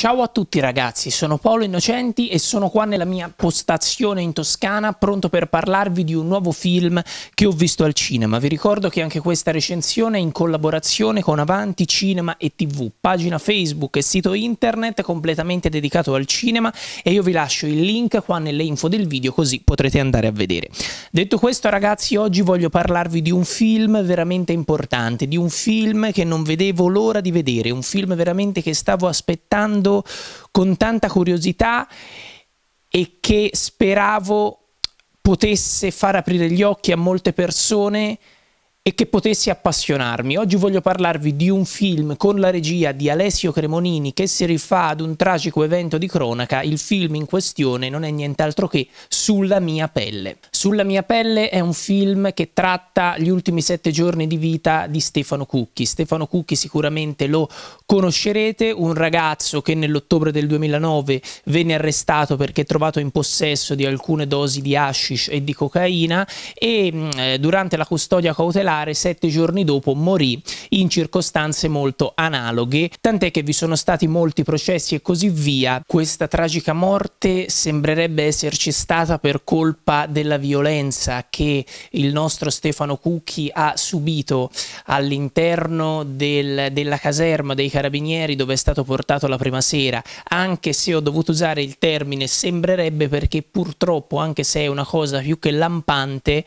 Ciao a tutti ragazzi, sono Paolo Innocenti e sono qua nella mia postazione in Toscana pronto per parlarvi di un nuovo film che ho visto al cinema. Vi ricordo che anche questa recensione è in collaborazione con Avanti Cinema e TV, pagina Facebook e sito internet completamente dedicato al cinema e io vi lascio il link qua nelle info del video così potrete andare a vedere. Detto questo ragazzi, oggi voglio parlarvi di un film veramente importante, di un film che non vedevo l'ora di vedere, un film veramente che stavo aspettando guardando con tanta curiosità e che speravo potesse far aprire gli occhi a molte persone e che potesse appassionarmi. Oggi voglio parlarvi di un film con la regia di Alessio Cremonini che si rifà ad un tragico evento di cronaca. Il film in questione non è nient'altro che Sulla mia pelle. Sulla mia pelle è un film che tratta gli ultimi sette giorni di vita di Stefano Cucchi. Stefano Cucchi sicuramente lo conoscerete, un ragazzo che nell'ottobre del 2009 venne arrestato perché trovato in possesso di alcune dosi di hashish e di cocaina e mm, eh, durante la custodia cautelare sette giorni dopo morì in circostanze molto analoghe, tant'è che vi sono stati molti processi e così via. Questa tragica morte sembrerebbe esserci stata per colpa della vita violenza che il nostro Stefano Cucchi ha subito all'interno del, della caserma dei carabinieri dove è stato portato la prima sera, anche se ho dovuto usare il termine sembrerebbe perché purtroppo, anche se è una cosa più che lampante,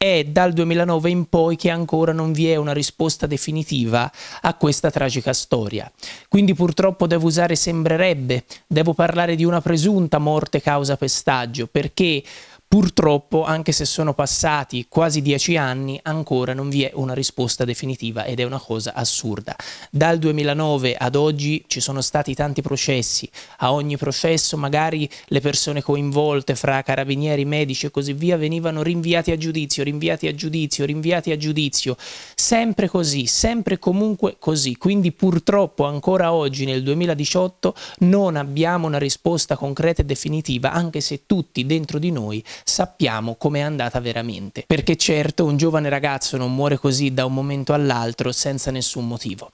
è dal 2009 in poi che ancora non vi è una risposta definitiva a questa tragica storia. Quindi purtroppo devo usare sembrerebbe, devo parlare di una presunta morte causa pestaggio, perché Purtroppo, anche se sono passati quasi dieci anni, ancora non vi è una risposta definitiva ed è una cosa assurda. Dal 2009 ad oggi ci sono stati tanti processi, a ogni processo magari le persone coinvolte fra carabinieri, medici e così via venivano rinviati a giudizio, rinviati a giudizio, rinviati a giudizio, sempre così, sempre comunque così. Quindi purtroppo ancora oggi nel 2018 non abbiamo una risposta concreta e definitiva, anche se tutti dentro di noi sappiamo com'è andata veramente. Perché certo un giovane ragazzo non muore così da un momento all'altro senza nessun motivo.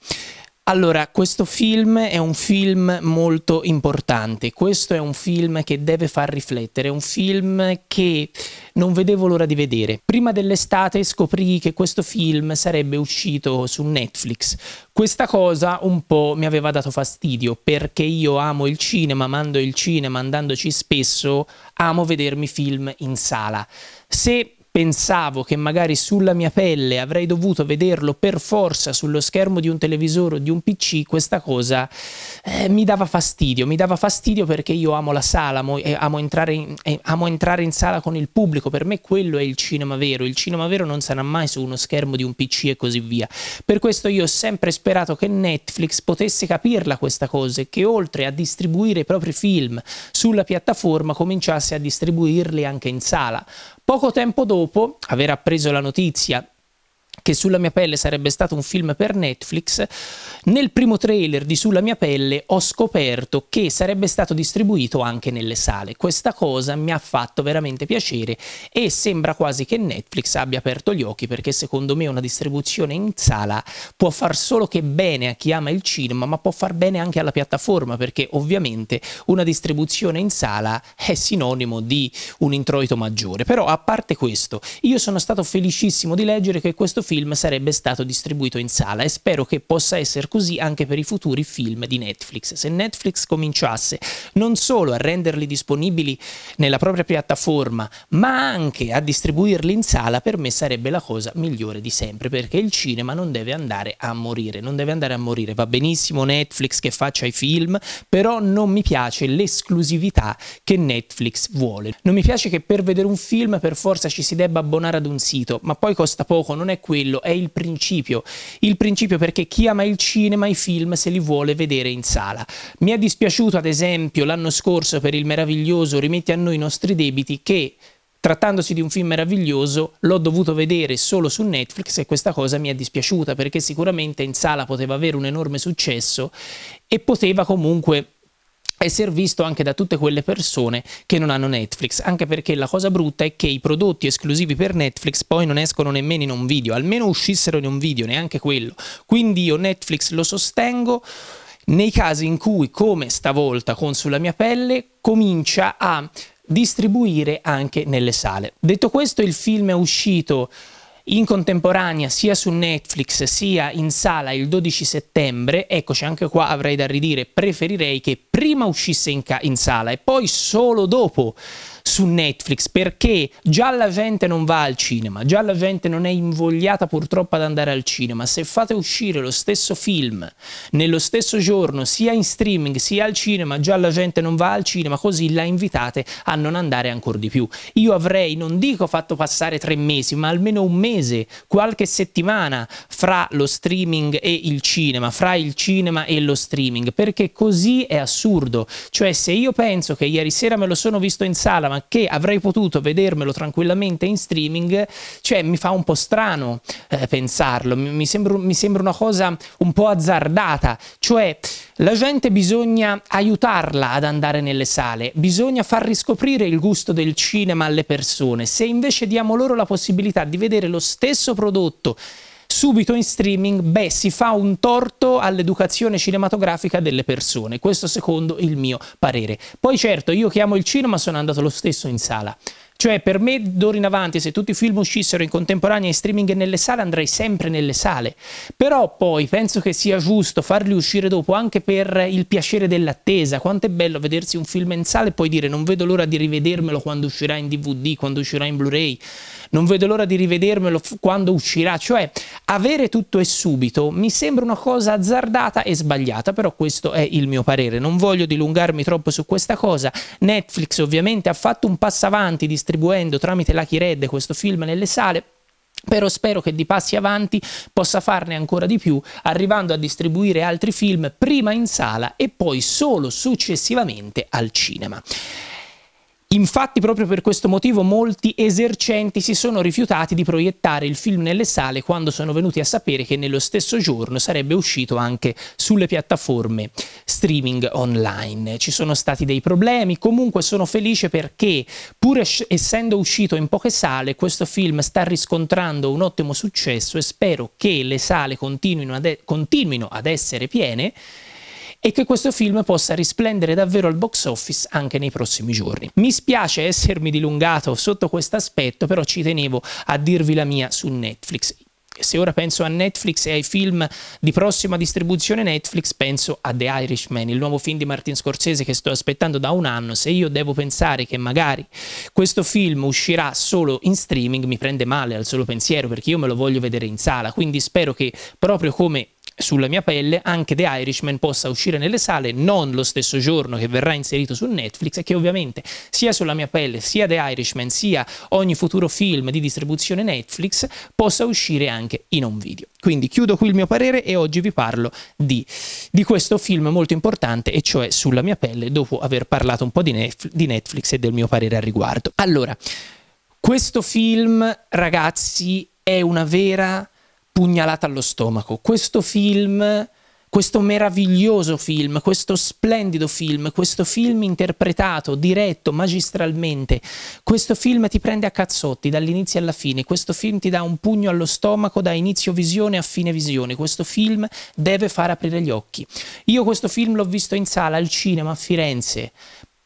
Allora, questo film è un film molto importante, questo è un film che deve far riflettere, è un film che non vedevo l'ora di vedere. Prima dell'estate scoprì che questo film sarebbe uscito su Netflix. Questa cosa un po' mi aveva dato fastidio perché io amo il cinema, mando il cinema, andandoci spesso, amo vedermi film in sala. Se pensavo che magari sulla mia pelle avrei dovuto vederlo per forza sullo schermo di un televisore o di un PC, questa cosa eh, mi dava fastidio, mi dava fastidio perché io amo la sala, amo, eh, amo, entrare in, eh, amo entrare in sala con il pubblico, per me quello è il cinema vero, il cinema vero non sarà mai su uno schermo di un PC e così via. Per questo io ho sempre sperato che Netflix potesse capirla questa cosa e che oltre a distribuire i propri film sulla piattaforma cominciasse a distribuirli anche in sala. Poco tempo dopo aver appreso la notizia che Sulla mia pelle sarebbe stato un film per Netflix, nel primo trailer di Sulla mia pelle ho scoperto che sarebbe stato distribuito anche nelle sale. Questa cosa mi ha fatto veramente piacere e sembra quasi che Netflix abbia aperto gli occhi perché secondo me una distribuzione in sala può far solo che bene a chi ama il cinema, ma può far bene anche alla piattaforma perché ovviamente una distribuzione in sala è sinonimo di un introito maggiore. Però a parte questo, io sono stato felicissimo di leggere che questo film film sarebbe stato distribuito in sala e spero che possa essere così anche per i futuri film di Netflix. Se Netflix cominciasse non solo a renderli disponibili nella propria piattaforma, ma anche a distribuirli in sala, per me sarebbe la cosa migliore di sempre, perché il cinema non deve andare a morire, non deve andare a morire. Va benissimo Netflix che faccia i film, però non mi piace l'esclusività che Netflix vuole. Non mi piace che per vedere un film per forza ci si debba abbonare ad un sito, ma poi costa poco, non è quello quello, è il principio. Il principio perché chi ama il cinema, i film se li vuole vedere in sala. Mi è dispiaciuto ad esempio l'anno scorso per il meraviglioso Rimetti a noi i nostri debiti che trattandosi di un film meraviglioso, l'ho dovuto vedere solo su Netflix e questa cosa mi è dispiaciuta perché sicuramente in sala poteva avere un enorme successo e poteva comunque essere visto anche da tutte quelle persone che non hanno Netflix, anche perché la cosa brutta è che i prodotti esclusivi per Netflix poi non escono nemmeno in un video, almeno uscissero in un video, neanche quello. Quindi io Netflix lo sostengo nei casi in cui, come stavolta con Sulla mia pelle, comincia a distribuire anche nelle sale. Detto questo, il film è uscito in contemporanea sia su Netflix sia in sala il 12 settembre, eccoci anche qua avrei da ridire, preferirei che prima uscisse in, in sala e poi solo dopo su Netflix perché già la gente non va al cinema, già la gente non è invogliata purtroppo ad andare al cinema. Se fate uscire lo stesso film nello stesso giorno sia in streaming sia al cinema, già la gente non va al cinema, così la invitate a non andare ancora di più. Io avrei, non dico fatto passare tre mesi, ma almeno un mese, qualche settimana fra lo streaming e il cinema, fra il cinema e lo streaming, perché così è assurdo. Cioè se io penso che ieri sera me lo sono visto in sala, ma che avrei potuto vedermelo tranquillamente in streaming, cioè mi fa un po' strano eh, pensarlo, mi, mi, sembra, mi sembra una cosa un po' azzardata, cioè la gente bisogna aiutarla ad andare nelle sale, bisogna far riscoprire il gusto del cinema alle persone, se invece diamo loro la possibilità di vedere lo stesso prodotto subito in streaming, beh, si fa un torto all'educazione cinematografica delle persone. Questo secondo il mio parere. Poi certo, io chiamo il cinema sono andato lo stesso in sala. Cioè, per me, d'ora in avanti, se tutti i film uscissero in contemporanea in streaming e nelle sale, andrei sempre nelle sale. Però poi penso che sia giusto farli uscire dopo anche per il piacere dell'attesa. Quanto è bello vedersi un film in sale e poi dire non vedo l'ora di rivedermelo quando uscirà in DVD, quando uscirà in Blu-ray non vedo l'ora di rivedermelo quando uscirà, cioè avere tutto e subito mi sembra una cosa azzardata e sbagliata, però questo è il mio parere, non voglio dilungarmi troppo su questa cosa, Netflix ovviamente ha fatto un passo avanti distribuendo tramite Lucky Red questo film nelle sale, però spero che di passi avanti possa farne ancora di più, arrivando a distribuire altri film prima in sala e poi solo successivamente al cinema. Infatti proprio per questo motivo molti esercenti si sono rifiutati di proiettare il film nelle sale quando sono venuti a sapere che nello stesso giorno sarebbe uscito anche sulle piattaforme streaming online. Ci sono stati dei problemi, comunque sono felice perché pur essendo uscito in poche sale questo film sta riscontrando un ottimo successo e spero che le sale continuino ad, continuino ad essere piene e che questo film possa risplendere davvero al box office anche nei prossimi giorni. Mi spiace essermi dilungato sotto questo aspetto, però ci tenevo a dirvi la mia su Netflix se ora penso a Netflix e ai film di prossima distribuzione Netflix, penso a The Irishman, il nuovo film di Martin Scorsese che sto aspettando da un anno. Se io devo pensare che magari questo film uscirà solo in streaming, mi prende male al solo pensiero perché io me lo voglio vedere in sala. Quindi spero che proprio come sulla mia pelle anche The Irishman possa uscire nelle sale non lo stesso giorno che verrà inserito su Netflix e che ovviamente sia sulla mia pelle sia The Irishman sia ogni futuro film di distribuzione Netflix possa uscire anche in un video. Quindi chiudo qui il mio parere e oggi vi parlo di, di questo film molto importante e cioè sulla mia pelle dopo aver parlato un po' di Netflix e del mio parere al riguardo. Allora, questo film ragazzi è una vera pugnalata allo stomaco. Questo film, questo meraviglioso film, questo splendido film, questo film interpretato, diretto magistralmente, questo film ti prende a cazzotti dall'inizio alla fine, questo film ti dà un pugno allo stomaco da inizio visione a fine visione, questo film deve far aprire gli occhi. Io questo film l'ho visto in sala al cinema a Firenze,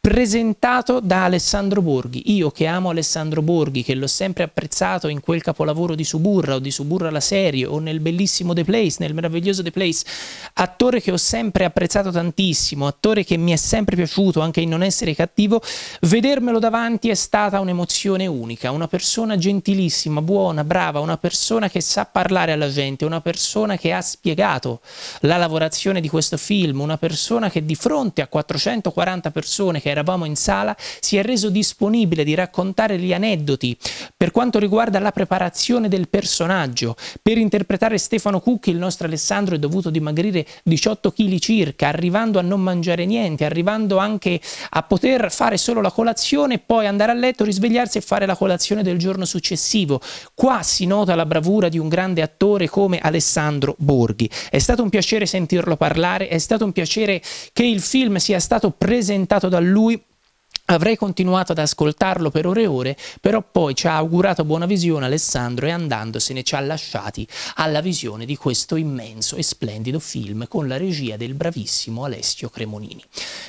presentato da Alessandro Borghi. Io che amo Alessandro Borghi, che l'ho sempre apprezzato in quel capolavoro di Suburra o di Suburra la serie o nel bellissimo The Place, nel meraviglioso The Place, attore che ho sempre apprezzato tantissimo, attore che mi è sempre piaciuto anche in non essere cattivo, vedermelo davanti è stata un'emozione unica, una persona gentilissima, buona, brava, una persona che sa parlare alla gente, una persona che ha spiegato la lavorazione di questo film, una persona che di fronte a 440 persone che eravamo in sala, si è reso disponibile di raccontare gli aneddoti per quanto riguarda la preparazione del personaggio. Per interpretare Stefano Cucchi il nostro Alessandro è dovuto dimagrire 18 kg circa, arrivando a non mangiare niente, arrivando anche a poter fare solo la colazione, poi andare a letto, risvegliarsi e fare la colazione del giorno successivo. Qua si nota la bravura di un grande attore come Alessandro Borghi. È stato un piacere sentirlo parlare, è stato un piacere che il film sia stato presentato da lui Avrei continuato ad ascoltarlo per ore e ore, però poi ci ha augurato buona visione Alessandro e andandosene ci ha lasciati alla visione di questo immenso e splendido film con la regia del bravissimo Alessio Cremonini.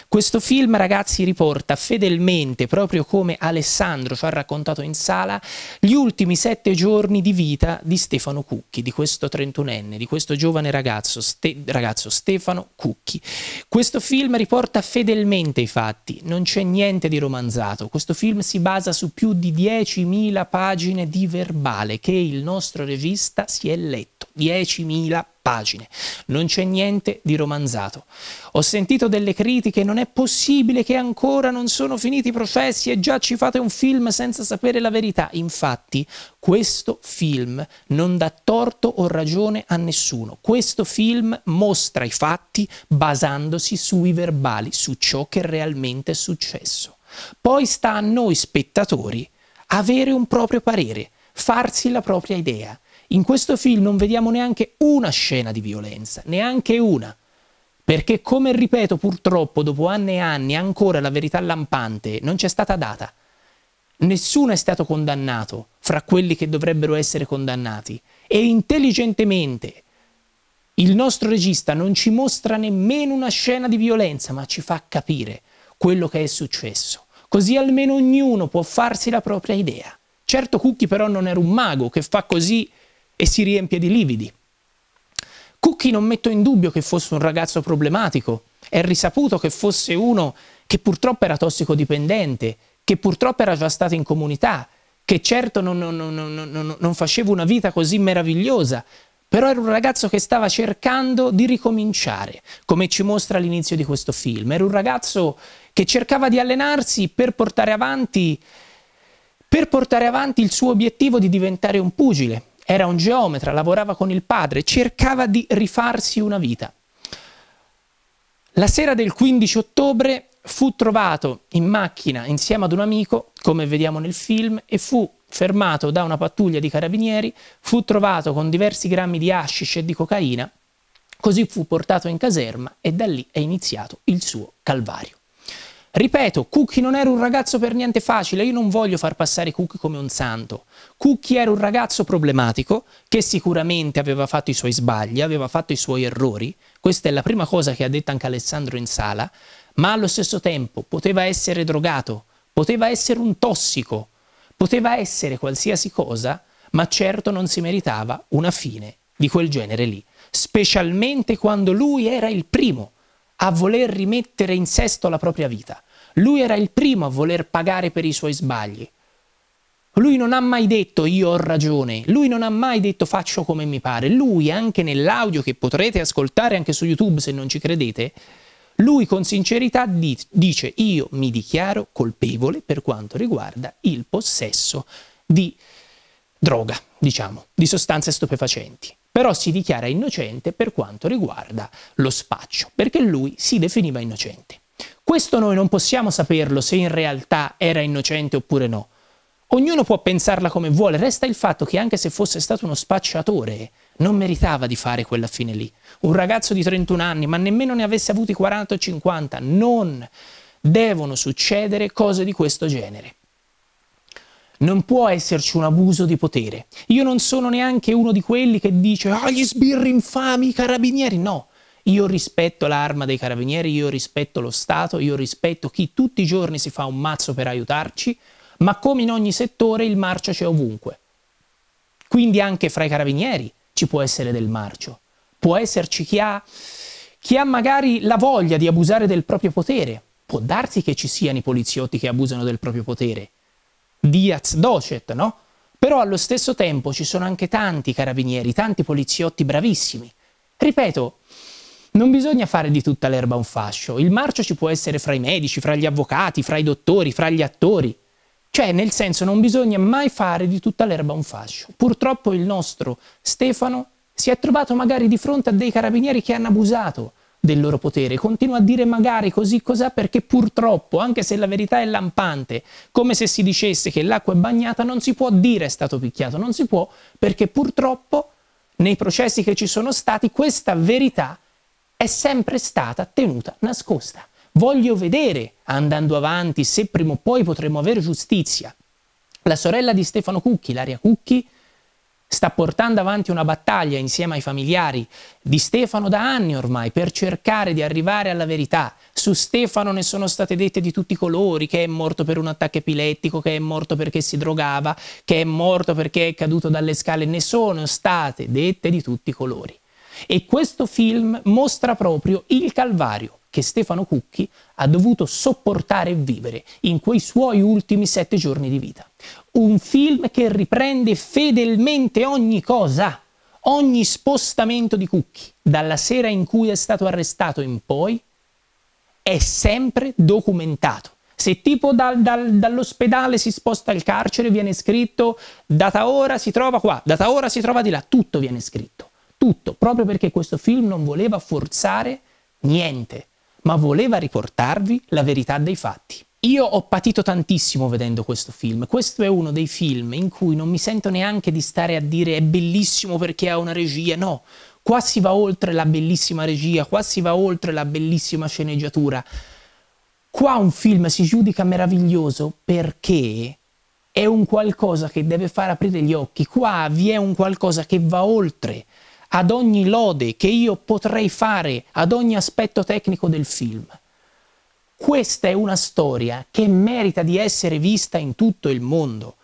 Questo film, ragazzi, riporta fedelmente, proprio come Alessandro ci ha raccontato in sala, gli ultimi sette giorni di vita di Stefano Cucchi, di questo 31enne, di questo giovane ragazzo, Ste ragazzo Stefano Cucchi. Questo film riporta fedelmente i fatti, non c'è niente di romanzato. Questo film si basa su più di 10.000 pagine di verbale che il nostro regista si è letto. 10.000 pagine. Non c'è niente di romanzato. Ho sentito delle critiche, non è possibile che ancora non sono finiti i processi e già ci fate un film senza sapere la verità. Infatti, questo film non dà torto o ragione a nessuno. Questo film mostra i fatti basandosi sui verbali, su ciò che realmente è successo. Poi sta a noi spettatori avere un proprio parere, farsi la propria idea. In questo film non vediamo neanche una scena di violenza, neanche una. Perché come ripeto purtroppo dopo anni e anni ancora la verità lampante non c'è stata data. Nessuno è stato condannato fra quelli che dovrebbero essere condannati e intelligentemente il nostro regista non ci mostra nemmeno una scena di violenza ma ci fa capire quello che è successo. Così almeno ognuno può farsi la propria idea. Certo Cookie però non era un mago che fa così e si riempie di lividi. Cookie non metto in dubbio che fosse un ragazzo problematico, è risaputo che fosse uno che purtroppo era tossicodipendente, che purtroppo era già stato in comunità, che certo non, non, non, non, faceva una vita così meravigliosa, però era un ragazzo che stava cercando di ricominciare, come ci mostra l'inizio di questo film. Era un ragazzo che cercava di allenarsi per portare avanti, per portare avanti il suo obiettivo di diventare un pugile. Era un geometra, lavorava con il padre, cercava di rifarsi una vita. La sera del 15 ottobre fu trovato in macchina insieme ad un amico, come vediamo nel film, e fu fermato da una pattuglia di carabinieri, fu trovato con diversi grammi di hashish e di cocaina, così fu portato in caserma e da lì è iniziato il suo calvario. Ripeto, Cookie non era un ragazzo per niente facile, io non voglio far passare Cookie come un santo. Cookie era un ragazzo problematico che sicuramente aveva fatto i suoi sbagli, aveva fatto i suoi errori, questa è la prima cosa che ha detto anche Alessandro in sala, ma allo stesso tempo poteva essere drogato, poteva essere un tossico, poteva essere qualsiasi cosa, ma certo non si meritava una fine di quel genere lì, specialmente quando lui era il primo a voler rimettere in sesto la propria vita. Lui era il primo a voler pagare per i suoi sbagli. Lui non ha mai detto io ho ragione, lui non ha mai detto faccio come mi pare, lui anche nell'audio che potrete ascoltare anche su YouTube se non ci credete, lui con sincerità dice io mi dichiaro colpevole per quanto riguarda il possesso di droga, diciamo, di sostanze stupefacenti però si dichiara innocente per quanto riguarda lo spaccio, perché lui si definiva innocente. Questo noi non possiamo saperlo se in realtà era innocente oppure no. Ognuno può pensarla come vuole, resta il fatto che anche se fosse stato uno spacciatore, non meritava di fare quella fine lì. Un ragazzo di 31 anni, ma nemmeno ne avesse avuti 40 o 50, non devono succedere cose di questo genere. Non può esserci un abuso di potere. Io non sono neanche uno di quelli che dice ah, gli sbirri infami, i carabinieri. No, io rispetto l'arma dei carabinieri, io rispetto lo Stato, io rispetto chi tutti i giorni si fa un mazzo per aiutarci, ma come in ogni settore il marcio c'è ovunque. Quindi anche fra i carabinieri ci può essere del marcio. Può esserci chi ha, chi ha magari la voglia di abusare del proprio potere. Può darsi che ci siano i poliziotti che abusano del proprio potere Diaz Docet, no? Però allo stesso tempo ci sono anche tanti carabinieri, tanti poliziotti bravissimi. Ripeto, non bisogna fare di tutta l'erba un fascio. Il marcio ci può essere fra i medici, fra gli avvocati, fra i dottori, fra gli attori. Cioè, nel senso, non bisogna mai fare di tutta l'erba un fascio. Purtroppo il nostro Stefano si è trovato magari di fronte a dei carabinieri che hanno abusato, del loro potere. Continua a dire magari così cos'è perché purtroppo, anche se la verità è lampante, come se si dicesse che l'acqua è bagnata, non si può dire è stato picchiato, non si può perché purtroppo nei processi che ci sono stati questa verità è sempre stata tenuta nascosta. Voglio vedere, andando avanti, se prima o poi potremo avere giustizia. La sorella di Stefano Cucchi, Laria Cucchi, sta portando avanti una battaglia insieme ai familiari di Stefano da anni ormai per cercare di arrivare alla verità. Su Stefano ne sono state dette di tutti i colori, che è morto per un attacco epilettico, che è morto perché si drogava, che è morto perché è caduto dalle scale, ne sono state dette di tutti i colori. E questo film mostra proprio il calvario che Stefano Cucchi ha dovuto sopportare e vivere in quei suoi ultimi sette giorni di vita un film che riprende fedelmente ogni cosa, ogni spostamento di Cucchi, dalla sera in cui è stato arrestato in poi, è sempre documentato. Se tipo dal, dal, dall'ospedale si sposta al carcere, viene scritto data ora si trova qua, data ora si trova di là, tutto viene scritto, tutto, proprio perché questo film non voleva forzare niente, ma voleva riportarvi la verità dei fatti. Io ho patito tantissimo vedendo questo film. Questo è uno dei film in cui non mi sento neanche di stare a dire è bellissimo perché ha una regia. No, qua si va oltre la bellissima regia, qua si va oltre la bellissima sceneggiatura. Qua un film si giudica meraviglioso perché è un qualcosa che deve far aprire gli occhi. Qua vi è un qualcosa che va oltre ad ogni lode che io potrei fare, ad ogni aspetto tecnico del film. Questa è una storia che merita di essere vista in tutto il mondo.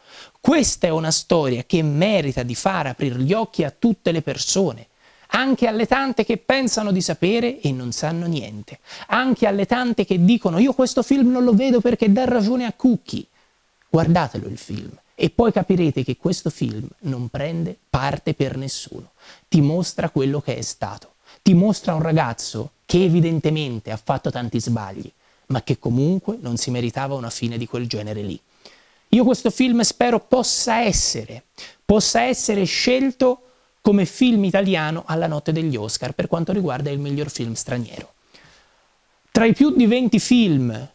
Questa è una storia che merita di far aprire gli occhi a tutte le persone, anche alle tante che pensano di sapere e non sanno niente, anche alle tante che dicono io questo film non lo vedo perché dà ragione a Cookie. Guardatelo il film e poi capirete che questo film non prende parte per nessuno, ti mostra quello che è stato, ti mostra un ragazzo che evidentemente ha fatto tanti sbagli, ma che comunque non si meritava una fine di quel genere lì. Io questo film spero possa essere, possa essere scelto come film italiano alla notte degli Oscar per quanto riguarda il miglior film straniero. Tra i più di 20 film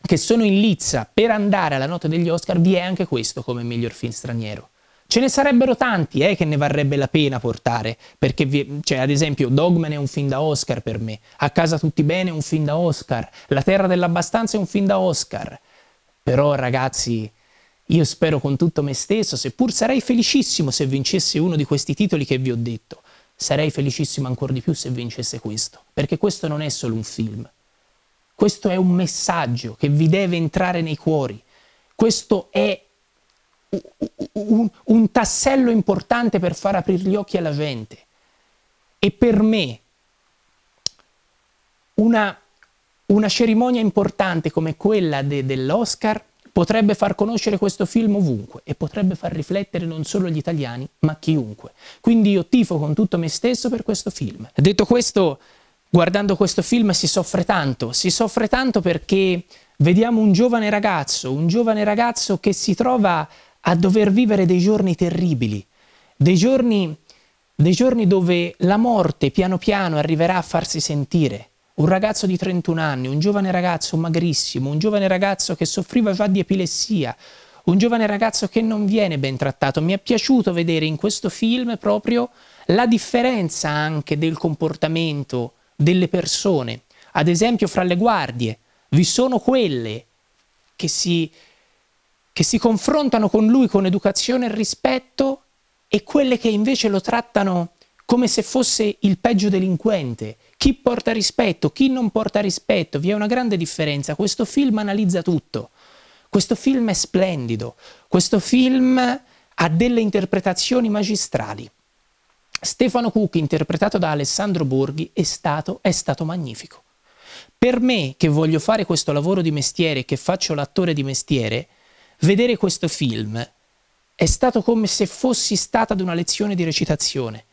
che sono in lizza per andare alla notte degli Oscar vi è anche questo come miglior film straniero. Ce ne sarebbero tanti eh, che ne varrebbe la pena portare, perché vi, cioè, ad esempio Dogman è un film da Oscar per me, A casa tutti bene è un film da Oscar, La terra dell'abbastanza è un film da Oscar. Però ragazzi, io spero con tutto me stesso, seppur sarei felicissimo se vincesse uno di questi titoli che vi ho detto, sarei felicissimo ancora di più se vincesse questo, perché questo non è solo un film, questo è un messaggio che vi deve entrare nei cuori, questo è un, un tassello importante per far aprire gli occhi alla gente. E per me una, una cerimonia importante come quella de, dell'Oscar potrebbe far conoscere questo film ovunque e potrebbe far riflettere non solo gli italiani, ma chiunque. Quindi io tifo con tutto me stesso per questo film. Detto questo, guardando questo film si soffre tanto, si soffre tanto perché vediamo un giovane ragazzo, un giovane ragazzo che si trova a dover vivere dei giorni terribili, dei giorni, dei giorni dove la morte piano piano arriverà a farsi sentire. Un ragazzo di 31 anni, un giovane ragazzo magrissimo, un giovane ragazzo che soffriva già di epilessia, un giovane ragazzo che non viene ben trattato. Mi è piaciuto vedere in questo film proprio la differenza anche del comportamento delle persone. Ad esempio, fra le guardie vi sono quelle che si che si confrontano con lui con educazione e rispetto e quelle che invece lo trattano come se fosse il peggio delinquente. Chi porta rispetto, chi non porta rispetto, vi è una grande differenza. Questo film analizza tutto. Questo film è splendido. Questo film ha delle interpretazioni magistrali. Stefano Cook, interpretato da Alessandro Borghi, è stato, è stato magnifico. Per me, che voglio fare questo lavoro di mestiere, che faccio l'attore di mestiere, Vedere questo film è stato come se fossi stata ad una lezione di recitazione,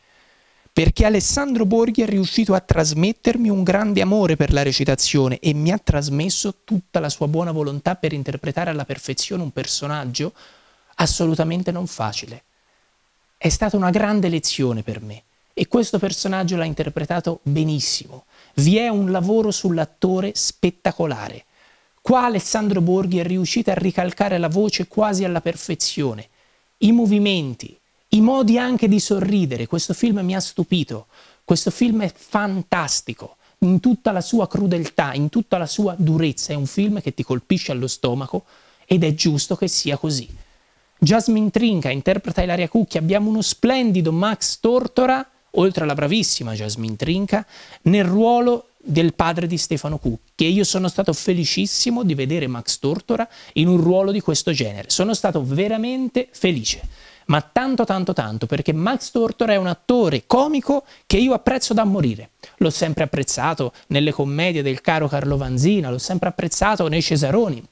perché Alessandro Borghi è riuscito a trasmettermi un grande amore per la recitazione e mi ha trasmesso tutta la sua buona volontà per interpretare alla perfezione un personaggio assolutamente non facile. È stata una grande lezione per me e questo personaggio l'ha interpretato benissimo. Vi è un lavoro sull'attore spettacolare. Qua Alessandro Borghi è riuscito a ricalcare la voce quasi alla perfezione. I movimenti, i modi anche di sorridere, questo film mi ha stupito, questo film è fantastico in tutta la sua crudeltà, in tutta la sua durezza, è un film che ti colpisce allo stomaco ed è giusto che sia così. Jasmine Trinca interpreta Ilaria Cucchi, abbiamo uno splendido Max Tortora, oltre alla bravissima Jasmine Trinca, nel ruolo del padre di Stefano Cucchi che io sono stato felicissimo di vedere Max Tortora in un ruolo di questo genere. Sono stato veramente felice, ma tanto tanto tanto perché Max Tortora è un attore comico che io apprezzo da morire. L'ho sempre apprezzato nelle commedie del caro Carlo Vanzina, l'ho sempre apprezzato nei Cesaroni.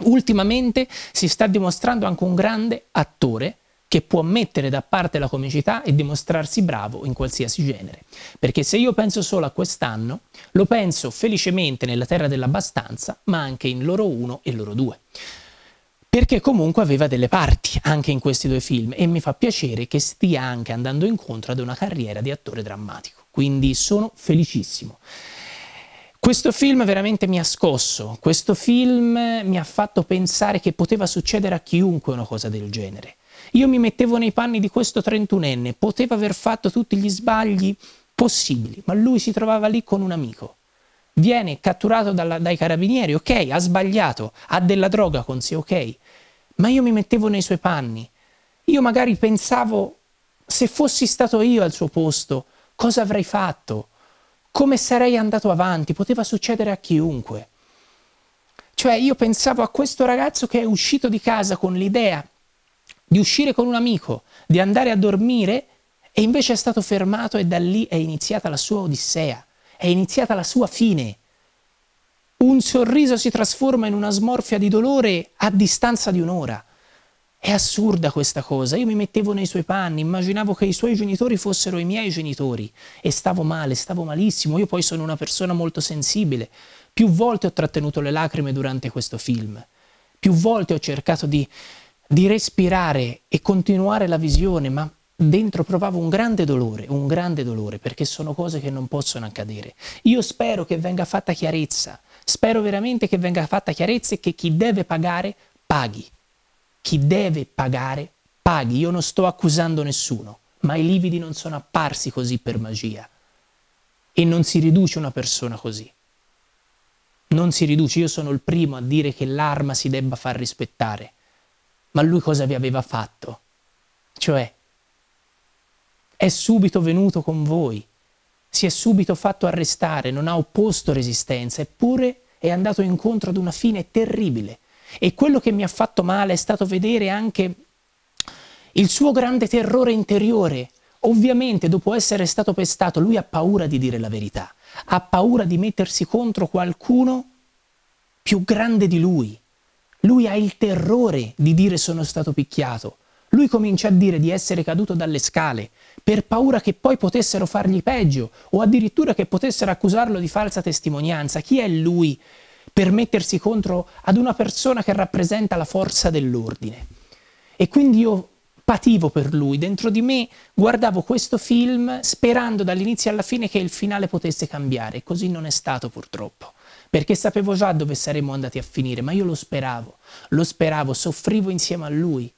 Ultimamente si sta dimostrando anche un grande attore che può mettere da parte la comicità e dimostrarsi bravo in qualsiasi genere. Perché se io penso solo a quest'anno, lo penso felicemente nella terra dell'abbastanza, ma anche in loro uno e loro due. perché comunque aveva delle parti anche in questi due film e mi fa piacere che stia anche andando incontro ad una carriera di attore drammatico, quindi sono felicissimo. Questo film veramente mi ha scosso, questo film mi ha fatto pensare che poteva succedere a chiunque una cosa del genere. Io mi mettevo nei panni di questo 31enne, poteva aver fatto tutti gli sbagli possibili, ma lui si trovava lì con un amico. Viene catturato dalla, dai carabinieri, ok, ha sbagliato, ha della droga con sé, ok, ma io mi mettevo nei suoi panni. Io magari pensavo, se fossi stato io al suo posto, cosa avrei fatto? Come sarei andato avanti? Poteva succedere a chiunque. Cioè io pensavo a questo ragazzo che è uscito di casa con l'idea di uscire con un amico, di andare a dormire e invece è stato fermato e da lì è iniziata la sua odissea, è iniziata la sua fine. Un sorriso si trasforma in una smorfia di dolore a distanza di un'ora. È assurda questa cosa, io mi mettevo nei suoi panni, immaginavo che i suoi genitori fossero i miei genitori e stavo male, stavo malissimo, io poi sono una persona molto sensibile. Più volte ho trattenuto le lacrime durante questo film, più volte ho cercato di di respirare e continuare la visione, ma dentro provavo un grande dolore, un grande dolore, perché sono cose che non possono accadere. Io spero che venga fatta chiarezza, spero veramente che venga fatta chiarezza e che chi deve pagare paghi. Chi deve pagare paghi. Io non sto accusando nessuno, ma i lividi non sono apparsi così per magia. E non si riduce una persona così. Non si riduce, io sono il primo a dire che l'arma si debba far rispettare ma lui cosa vi aveva fatto? Cioè, è subito venuto con voi, si è subito fatto arrestare, non ha opposto resistenza, eppure è andato incontro ad una fine terribile. E quello che mi ha fatto male è stato vedere anche il suo grande terrore interiore. Ovviamente, dopo essere stato pestato, lui ha paura di dire la verità, ha paura di mettersi contro qualcuno più grande di lui, lui ha il terrore di dire sono stato picchiato. Lui comincia a dire di essere caduto dalle scale, per paura che poi potessero fargli peggio o addirittura che potessero accusarlo di falsa testimonianza. Chi è lui per mettersi contro ad una persona che rappresenta la forza dell'ordine? E quindi io pativo per lui, dentro di me guardavo questo film sperando dall'inizio alla fine che il finale potesse cambiare, così non è stato purtroppo perché sapevo già dove saremmo andati a finire, ma io lo speravo, lo speravo, soffrivo insieme a lui.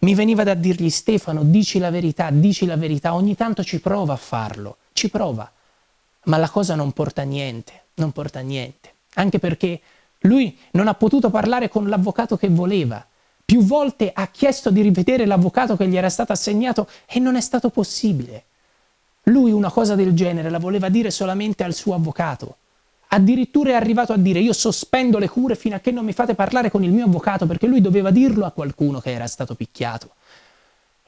Mi veniva da dirgli Stefano, dici la verità, dici la verità, ogni tanto ci prova a farlo, ci prova, ma la cosa non porta a niente, non porta a niente, anche perché lui non ha potuto parlare con l'avvocato che voleva, più volte ha chiesto di rivedere l'avvocato che gli era stato assegnato e non è stato possibile. Lui una cosa del genere la voleva dire solamente al suo avvocato, Addirittura è arrivato a dire io sospendo le cure fino a che non mi fate parlare con il mio avvocato perché lui doveva dirlo a qualcuno che era stato picchiato.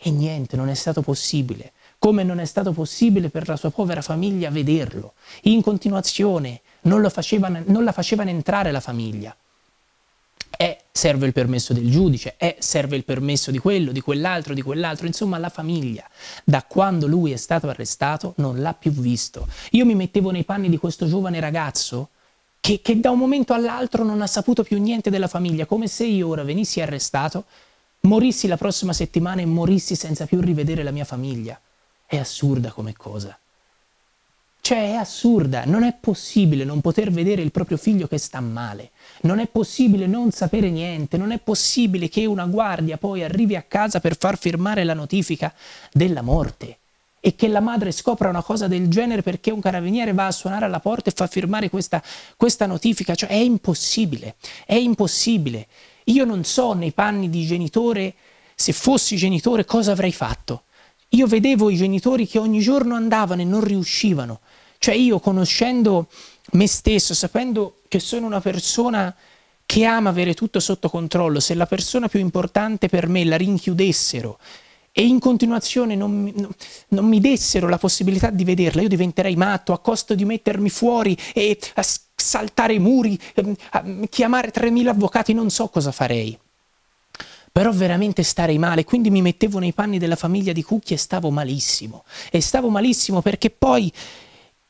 E niente, non è stato possibile. Come non è stato possibile per la sua povera famiglia vederlo. In continuazione non, facevano, non la facevano entrare la famiglia è serve il permesso del giudice, eh, serve il permesso di quello, di quell'altro, di quell'altro, insomma la famiglia, da quando lui è stato arrestato, non l'ha più visto. Io mi mettevo nei panni di questo giovane ragazzo che, che da un momento all'altro non ha saputo più niente della famiglia, come se io ora venissi arrestato, morissi la prossima settimana e morissi senza più rivedere la mia famiglia. È assurda come cosa. Cioè è assurda, non è possibile non poter vedere il proprio figlio che sta male, non è possibile non sapere niente, non è possibile che una guardia poi arrivi a casa per far firmare la notifica della morte e che la madre scopra una cosa del genere perché un carabiniere va a suonare alla porta e fa firmare questa, questa notifica, cioè è impossibile, è impossibile. Io non so nei panni di genitore, se fossi genitore, cosa avrei fatto. Io vedevo i genitori che ogni giorno andavano e non riuscivano, cioè io conoscendo me stesso, sapendo che sono una persona che ama avere tutto sotto controllo, se la persona più importante per me la rinchiudessero e in continuazione non, non, non mi dessero la possibilità di vederla, io diventerei matto a costo di mettermi fuori e saltare i muri, ehm, chiamare 3.000 avvocati, non so cosa farei però veramente starei male, quindi mi mettevo nei panni della famiglia di Cucchi e stavo malissimo. E stavo malissimo perché poi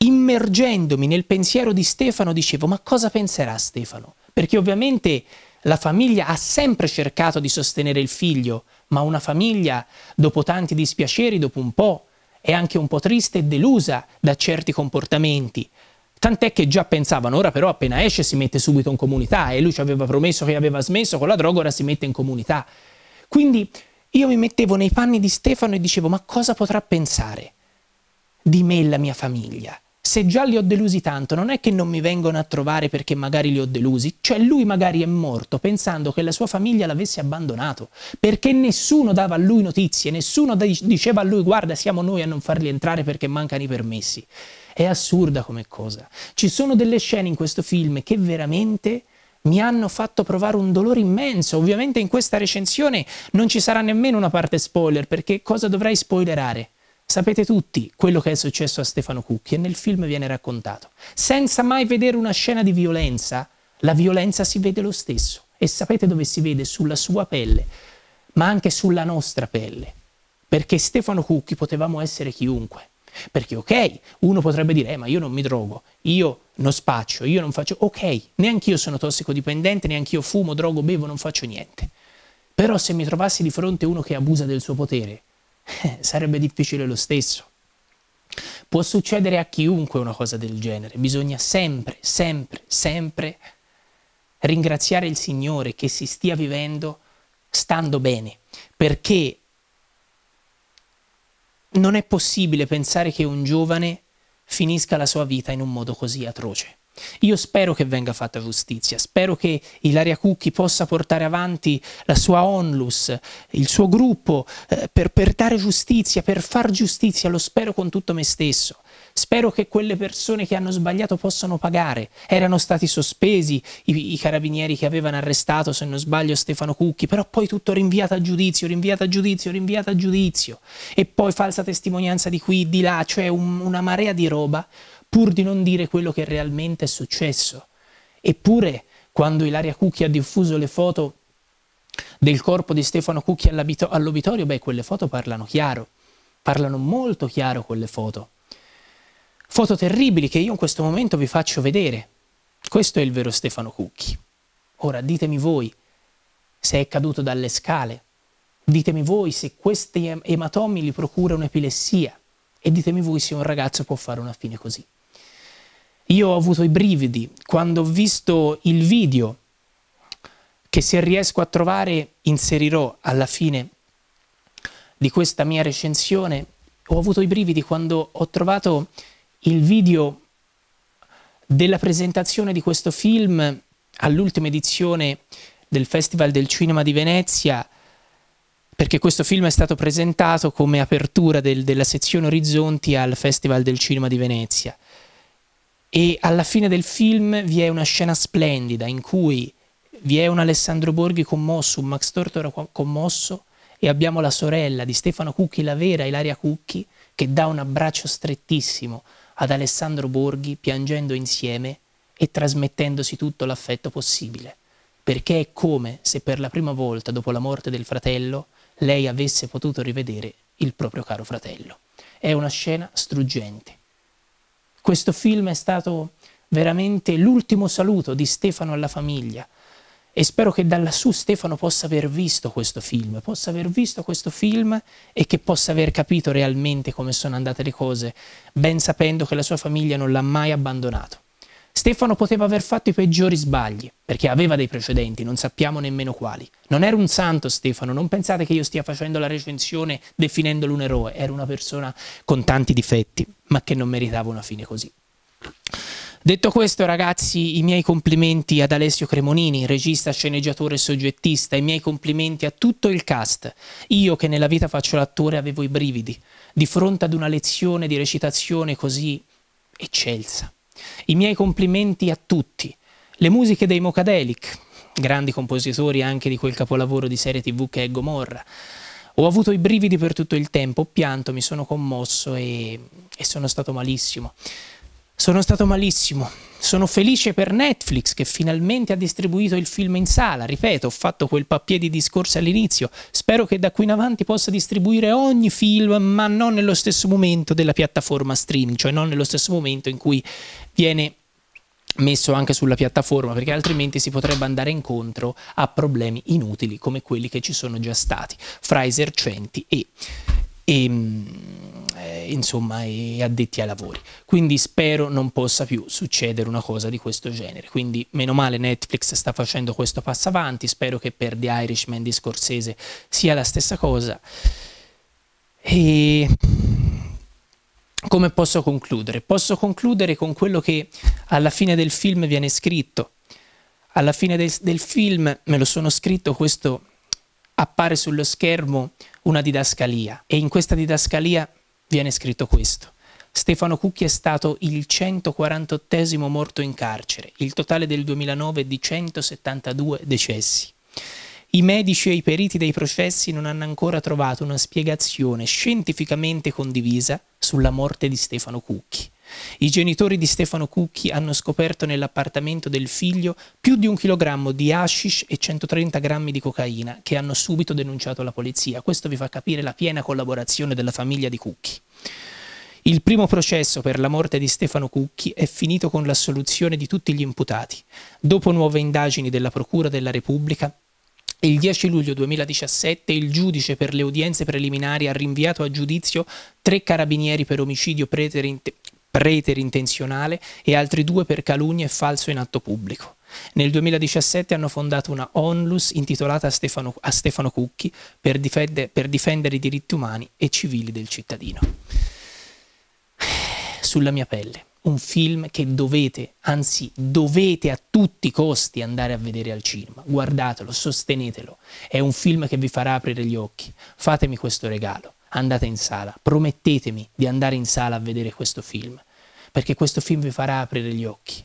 immergendomi nel pensiero di Stefano, dicevo, ma cosa penserà Stefano? Perché ovviamente la famiglia ha sempre cercato di sostenere il figlio, ma una famiglia, dopo tanti dispiaceri, dopo un po', è anche un po' triste e delusa da certi comportamenti. Tant'è che già pensavano, ora però appena esce si mette subito in comunità e lui ci aveva promesso che aveva smesso con la droga, ora si mette in comunità. Quindi io mi mettevo nei panni di Stefano e dicevo, ma cosa potrà pensare di me e la mia famiglia? se già li ho delusi tanto, non è che non mi vengono a trovare perché magari li ho delusi, cioè lui magari è morto pensando che la sua famiglia l'avesse abbandonato, perché nessuno dava a lui notizie, nessuno diceva a lui guarda siamo noi a non farli entrare perché mancano i permessi. È assurda come cosa. Ci sono delle scene in questo film che veramente mi hanno fatto provare un dolore immenso. Ovviamente in questa recensione non ci sarà nemmeno una parte spoiler, perché cosa dovrei spoilerare? Sapete tutti quello che è successo a Stefano Cucchi e nel film viene raccontato. Senza mai vedere una scena di violenza, la violenza si vede lo stesso. E sapete dove si vede? Sulla sua pelle, ma anche sulla nostra pelle. Perché Stefano Cucchi potevamo essere chiunque. Perché ok, uno potrebbe dire, eh, ma io non mi drogo, io non spaccio, io non faccio... Ok, neanch'io sono tossicodipendente, neanch'io fumo, drogo, bevo, non faccio niente. Però se mi trovassi di fronte uno che abusa del suo potere, eh, sarebbe difficile lo stesso. Può succedere a chiunque una cosa del genere, bisogna sempre, sempre, sempre ringraziare il Signore che si stia vivendo stando bene, perché non è possibile pensare che un giovane finisca la sua vita in un modo così atroce. Io spero che venga fatta giustizia, spero che Ilaria Cucchi possa portare avanti la sua onlus, il suo gruppo, eh, per, per dare giustizia, per far giustizia, lo spero con tutto me stesso. Spero che quelle persone che hanno sbagliato possano pagare. Erano stati sospesi i, i, carabinieri che avevano arrestato, se non sbaglio, Stefano Cucchi, però poi tutto rinviato a giudizio, rinviato a giudizio, rinviato a giudizio. E poi falsa testimonianza di qui, di là, cioè un, una marea di roba pur di non dire quello che realmente è successo. Eppure, quando Ilaria Cucchi ha diffuso le foto del corpo di Stefano Cucchi all'obitorio, beh, quelle foto parlano chiaro, parlano molto chiaro quelle foto. Foto terribili che io in questo momento vi faccio vedere. Questo è il vero Stefano Cucchi. Ora ditemi voi se è caduto dalle scale, ditemi voi se questi ematomi gli procura un'epilessia e ditemi voi se un ragazzo può fare una fine così. Io ho avuto i brividi quando ho visto il video che se riesco a trovare inserirò alla fine di questa mia recensione. Ho avuto i brividi quando ho trovato il video della presentazione di questo film all'ultima edizione del Festival del Cinema di Venezia, perché questo film è stato presentato come apertura del, della sezione Orizzonti al Festival del Cinema di Venezia. E alla fine del film vi è una scena splendida in cui vi è un Alessandro Borghi commosso, un Max Tortora commosso e abbiamo la sorella di Stefano Cucchi, la vera Ilaria Cucchi, che dà un abbraccio strettissimo ad Alessandro Borghi piangendo insieme e trasmettendosi tutto l'affetto possibile, perché è come se per la prima volta dopo la morte del fratello lei avesse potuto rivedere il proprio caro fratello. È una scena struggente. Questo film è stato veramente l'ultimo saluto di Stefano alla famiglia e spero che da lassù Stefano possa aver visto questo film, possa aver visto questo film e che possa aver capito realmente come sono andate le cose, ben sapendo che la sua famiglia non l'ha mai abbandonato. Stefano poteva aver fatto i peggiori sbagli, perché aveva dei precedenti, non sappiamo nemmeno quali. Non era un santo Stefano, non pensate che io stia facendo la recensione definendolo un eroe, era una persona con tanti difetti, ma che non meritava una fine così. Detto questo, ragazzi, i miei complimenti ad Alessio Cremonini, regista, sceneggiatore e soggettista, i miei complimenti a tutto il cast. Io che nella vita faccio l'attore avevo i brividi di fronte ad una lezione di recitazione così eccelsa. I miei complimenti a tutti. Le musiche dei Mocadelic, grandi compositori anche di quel capolavoro di serie tv che è Gomorra. Ho avuto i brividi per tutto il tempo, ho pianto, mi sono commosso e, e sono stato malissimo. Sono stato malissimo. Sono felice per Netflix che finalmente ha distribuito il film in sala. Ripeto, ho fatto quel papier di discorso all'inizio. Spero che da qui in avanti possa distribuire ogni film, ma non nello stesso momento della piattaforma streaming, cioè non nello stesso momento in cui viene messo anche sulla piattaforma, perché altrimenti si potrebbe andare incontro a problemi inutili come quelli che ci sono già stati fra esercenti e, e ehm, insomma, e addetti ai lavori. Quindi spero non possa più succedere una cosa di questo genere. Quindi meno male Netflix sta facendo questo passo avanti, spero che per The Irishman di Scorsese sia la stessa cosa. E come posso concludere? Posso concludere con quello che alla fine del film viene scritto. Alla fine del, del film me lo sono scritto questo appare sullo schermo una didascalia e in questa didascalia viene scritto questo. Stefano Cucchi è stato il 148 morto in carcere, il totale del 2009 di 172 decessi. I medici e i periti dei processi non hanno ancora trovato una spiegazione scientificamente condivisa sulla morte di Stefano Cucchi. I genitori di Stefano Cucchi hanno scoperto nell'appartamento del figlio più di un chilogrammo di hashish e 130 grammi di cocaina, che hanno subito denunciato alla polizia. Questo vi fa capire la piena collaborazione della famiglia di Cucchi. Il primo processo per la morte di Stefano Cucchi è finito con l'assoluzione di tutti gli imputati. Dopo nuove indagini della Procura della Repubblica, il 10 luglio 2017 il giudice per le udienze preliminari ha rinviato a giudizio tre carabinieri per omicidio preterintenzionale preter intenzionale e altri due per calunnia e falso in atto pubblico. Nel 2017 hanno fondato una onlus intitolata a Stefano, a Stefano Cucchi per, difende, per difendere i diritti umani e civili del cittadino. Sulla mia pelle, un film che dovete, anzi dovete a tutti i costi andare a vedere al cinema. Guardatelo, sostenetelo. È un film che vi farà aprire gli occhi. Fatemi questo regalo andate in sala, promettetemi di andare in sala a vedere questo film, perché questo film vi farà aprire gli occhi.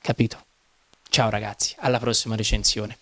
Capito? Ciao ragazzi, alla prossima recensione.